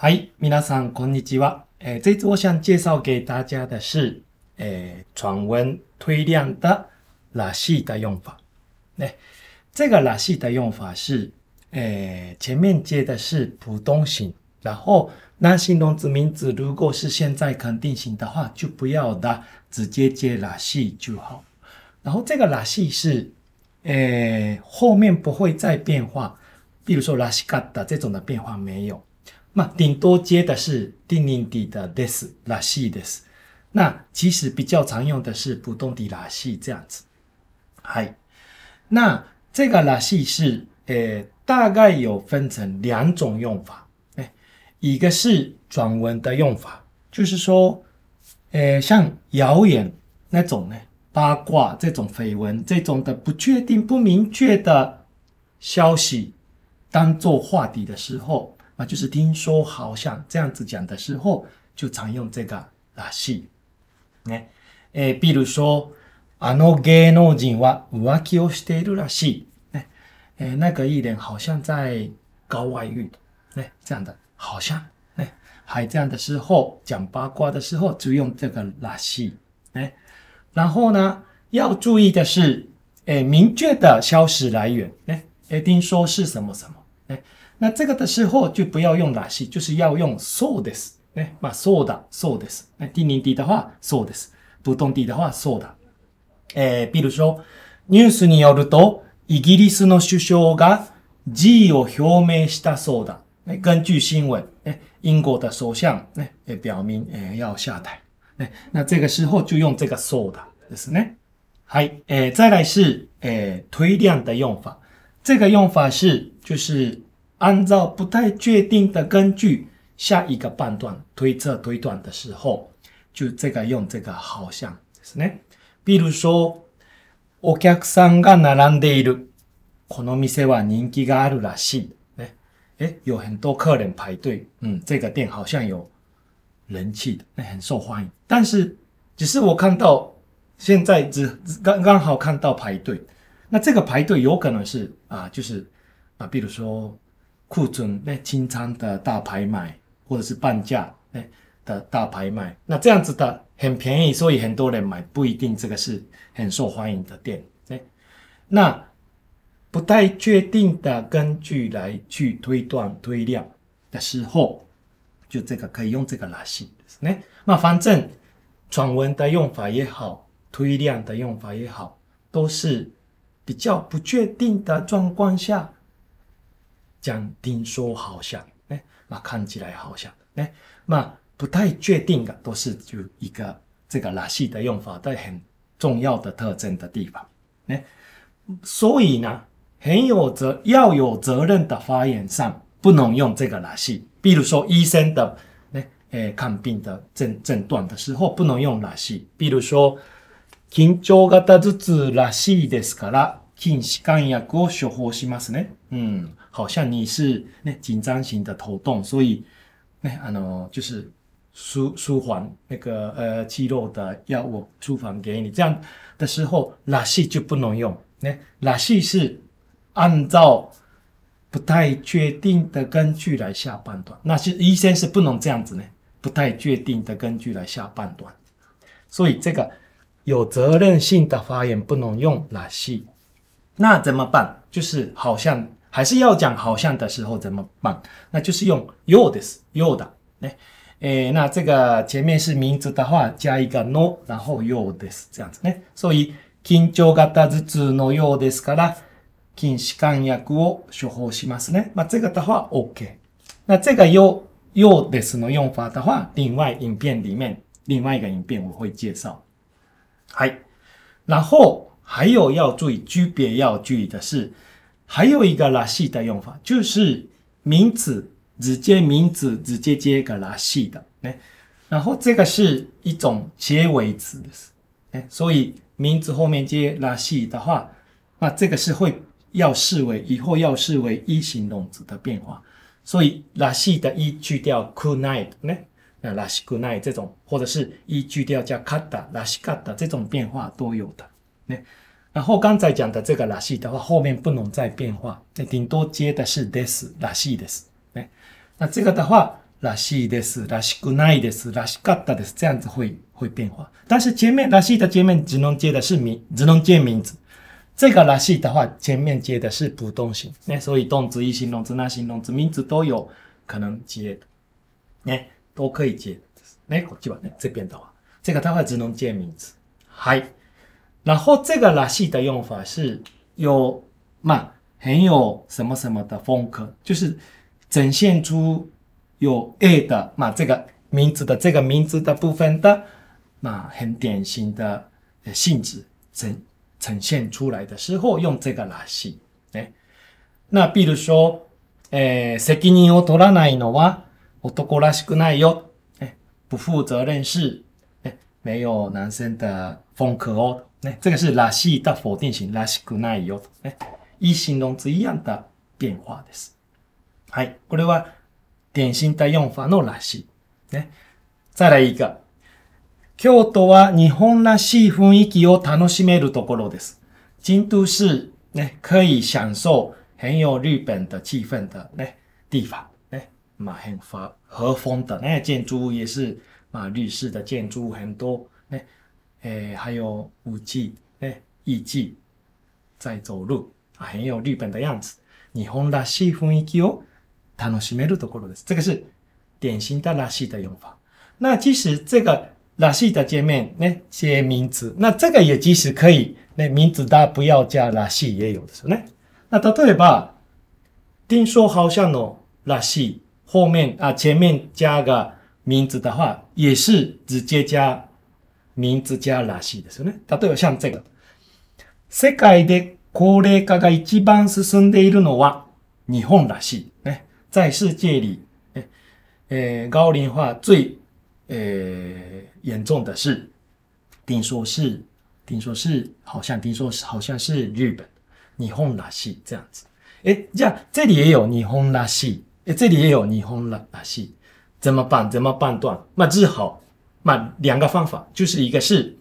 嗨，皆さんこんにちは。诶，这次我想介绍给大家的是诶，传闻推量的拉系的用法。诶，这个拉系的用法是诶，前面接的是普通型，然后那形容词名词如果是现在肯定形的话就不要的，直接接拉系就好。然后这个拉系是诶，后面不会再变化，比如说拉系卡的这种的变化没有。那顶多接的是定底的的拉西的，那其实比较常用的是普通的拉西这样子。嗨，那这个拉西是，呃，大概有分成两种用法，哎，一个是转文的用法，就是说，呃，像谣言那种呢，八卦这种绯闻这种的不确定、不明确的消息，当做话题的时候。那就是听说好像这样子讲的时候，就常用这个らしい。ね。え比如说、あの芸能人は浮気をしているらしい。ね。え那个艺人好像在搞外遇。ね。这样的。好像。ね。还这样的时候、讲八卦的时候、就用这个らしい。ね。然后呢、要注意的是、え明确的消息来源。ね。え听说是什么什么。ね。那这个的时候就不要用らしい，就是要用そうです。ね。まあ、そうだ、そうです。ね。第二题的话、そうです。普通题的话、そうだ。えー、比如说、ニュースによると、イギリスの首相が G 意を表明したそうだ。ね、根据新闻，ね、英国的首相ね也表明え要下台。ね、那这个时候就用这个 “so” 的ですね。はい。えー、再来是え推量的用法。这个用法是，就是按照不太确定的根据下一个判断推测推断的时候，就这个用这个好像，ですね。比如说，お客さんが並んでいる。この店は人気があるらしい。有很多客人排队，嗯，这个店好像有人气的，很受欢迎。但是，只是我看到现在只刚刚好看到排队，那这个排队有可能是。啊，就是啊，比如说库存那清仓的大拍卖，或者是半价哎的大拍卖，那这样子的很便宜，所以很多人买不一定这个是很受欢迎的店哎。那不太确定的根据来去推断推量的时候，就这个可以用这个来信哎。那反正传闻的用法也好，推量的用法也好，都是。比较不确定的状况下，讲听说好像哎，那看起来好像哎，那不太确定的都是就一个这个拉西的用法在很重要的特征的地方哎，所以呢，很有责要有责任的发言上不能用这个拉西，比如说医生的哎哎看病的诊诊断的时候不能用拉西，比如说。緊張型頭痛らしいですから、禁止肝薬を処方しますね。うん，好像你是ね紧张型的頭痛，所以ねあの就是舒舒缓那个呃肌肉的药我处方给你。这样的时候，らしい就不能用。ね，らしい是按照不太确定的根据来下判断，那是医生是不能这样子ね。不太确定的根据来下判断。所以这个。有责任性的发言不能用“らしい”。那怎么办？就是好像还是要讲好像的时候怎么办？那就是用“ようです”、“ようだ”。ね，诶，那这个前面是名字的话，加一个 “no”，然后 “yo” です这样子ね。所以緊張型頭痛のようですから、禁止管薬を処方しますね。まあ、这个的话 OK。那这个 “yo”。用ですの用法的话，另外影片里面另外一个影片我会介绍。嗨，然后还有要注意区别，要注意的是，还有一个拉西的用法，就是名词直接名词直接接一个拉西的，哎，然后这个是一种结尾词的哎，所以名词后面接拉西的话，那这个是会要视为以后要视为一形动词的变化，所以拉西的一去掉 c o o d night，呢。呃らしくない这种，或者是一句调加 kata らしかった这种变化都有的。ね。然后刚才讲的这个らしい的话，后面不能再变化，那顶多接的是です、らしいです。ね。那这个的话，らしいです、らしくないです、らしかったです，这样子会会变化。但是前面らしい的前面只能接的是名，只能接名字。这个らしい的话，前面接的是不动形，ね。所以动词、一形容词、那形容词、名词都有可能接的。ね。都可以接ですね。こっちはね、这边的话，这个他会只能接名字。はい。然后这个らしい的用法是有まあ很有什么什么的风格，就是展现出有 A 的あ、这个名字的这个名字的部分的那很典型的性质呈呈现出来的时候用这个らしい。ね、那比如说，诶、えー、責任を取らないのは男らしくないよ。哎，不负责任是，哎，没有男性的风格哦。哎，这个是らしい的否定型，らしくないよ。哎，一心容词一样的变化です。はい。これは点心的用法のらしい。ね。再来一个。京都は日本らしい雰囲気を楽しめるところです。京都市ね、可以享受很有日本的气氛的ね、地方。嘛很和和风的那建筑物也是嘛日式的建筑物很多，那诶还有五季那一伎在走路啊，很有日本的样子。日本らしい雰囲気を楽しめるところです。这个是典型的“らしい”的用法。那其实这个“らしい”的界面那些名词，那这个也即使可以，那名字它不要加“らしい”也有的是呢。那例えば、听说好像の“らしい”。后面啊前面加个名字的话，也是直接加名字加らしいですよね。例えば像这个，世界で高齢化が一番進んでいるのは日本らしい。ね、在世界里，え、高龄化最え严重的是，听说是，听说是，好像听说是，好像是日本，日本らしい这样子。え、じゃあ、这里也有日本らしい。这里也有霓虹了，拉西怎么办？怎么判断？那只好那两个方法，就是一个是，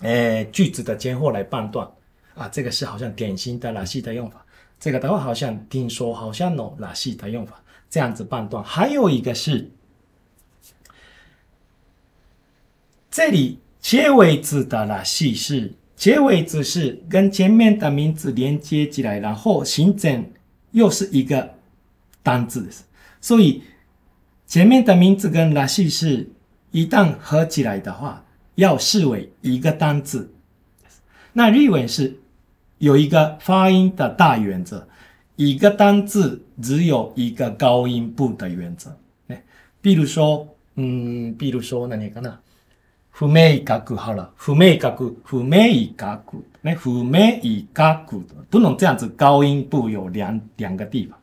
诶句子的间后来判断啊，这个是好像典型的拉西的用法。这个的话好像听说好像喏拉西的用法这样子判断。还有一个是，这里结尾字的拉西是结尾字是跟前面的名字连接起来，然后形成又是一个。单字，所以前面的名字跟拉西是一旦合起来的话，要视为一个单字。那日文是有一个发音的大原则，一个单字只有一个高音部的原则。比如说，嗯，比如说，哪样可能？不明觉骨哈啦，不明觉，不明觉骨，那不明觉骨不能这样子，高音部有两两个地方。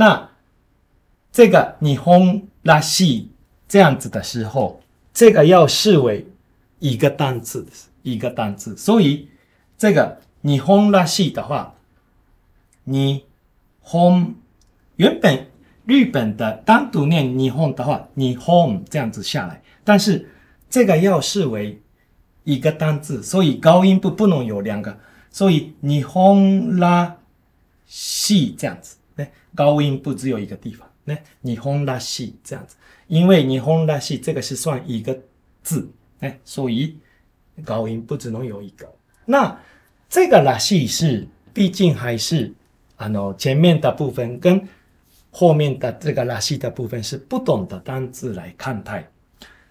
那这个你轰拉西这样子的时候，这个要视为一个单词，一个单词。所以这个你轰拉西的话，你 h o e 原本日本的单独念你 i h o 的话，你 h o e 这样子下来，但是这个要视为一个单词，所以高音不不能有两个，所以你轰拉西这样子。哎，高音不只有一个地方。哎，日本拉西这样子，因为日本拉西这个是算一个字，哎，所以高音不只能有一个。那这个拉西是，毕竟还是啊，喏，前面的部分跟后面的这个拉西的部分是不同的单词来看待。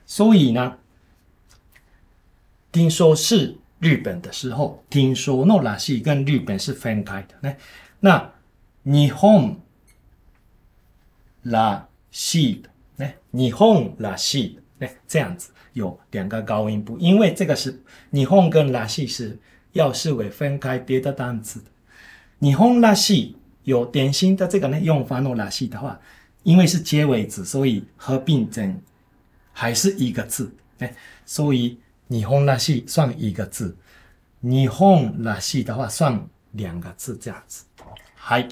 所以呢，听说是日本的时候，听说诺拉西跟日本是分开的。那。那。日本拉西い。哎，日本拉西い。哎，这样子有两个高音部，因为这个是日本跟拉西是要视为分开别的单词的。日本拉西有典型的，这个呢用法ら拉西的话，因为是结尾字，所以合并成还是一个字，哎，所以日本拉西算一个字，日本拉西的话算两个字，这样子，嗨。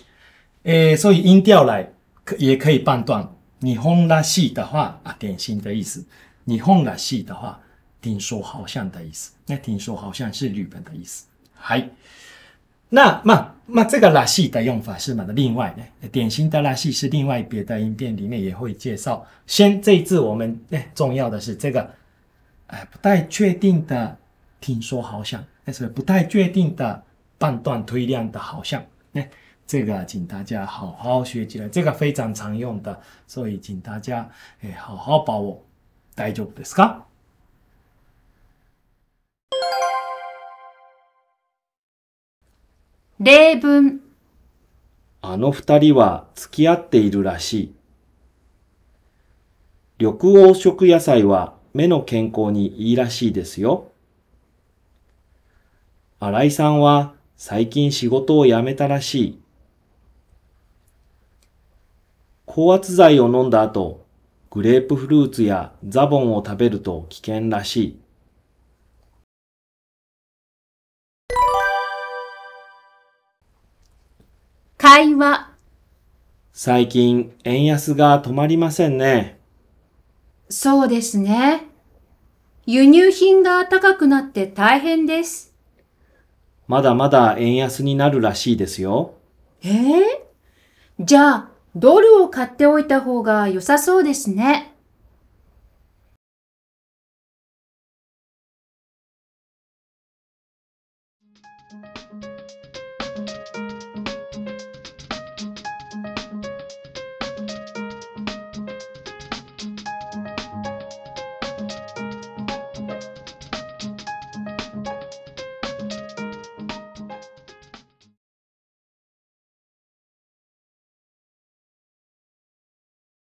诶，所以音调来可也可以判断，你哄啦。系的话啊，典型的意思；你哄啦。系的话，听说好像的意思。那听说好像是日本的意思。嗨，那么，那这个拉系的用法是嘛的？另外呢，典型的拉系是另外别的音变里面也会介绍。先这一次我们诶，重要的是这个，哎，不太确定的听说好像，那是不太确定的判断推量的好像，哎。这个请大家好好学起来，这个非常常用的，所以请大家诶好好把握。大丈夫ですか例文あの二人は付き合っているらしい。緑黄色野菜は目の健康にいいらしいですよ。新井さんは最近仕事を辞めたらしい。高圧剤を飲んだ後、グレープフルーツやザボンを食べると危険らしい。会話最近円安が止まりませんね。そうですね。輸入品が高くなって大変です。まだまだ円安になるらしいですよ。ええー、じゃあ、ドルを買っておいた方が良さそうですね。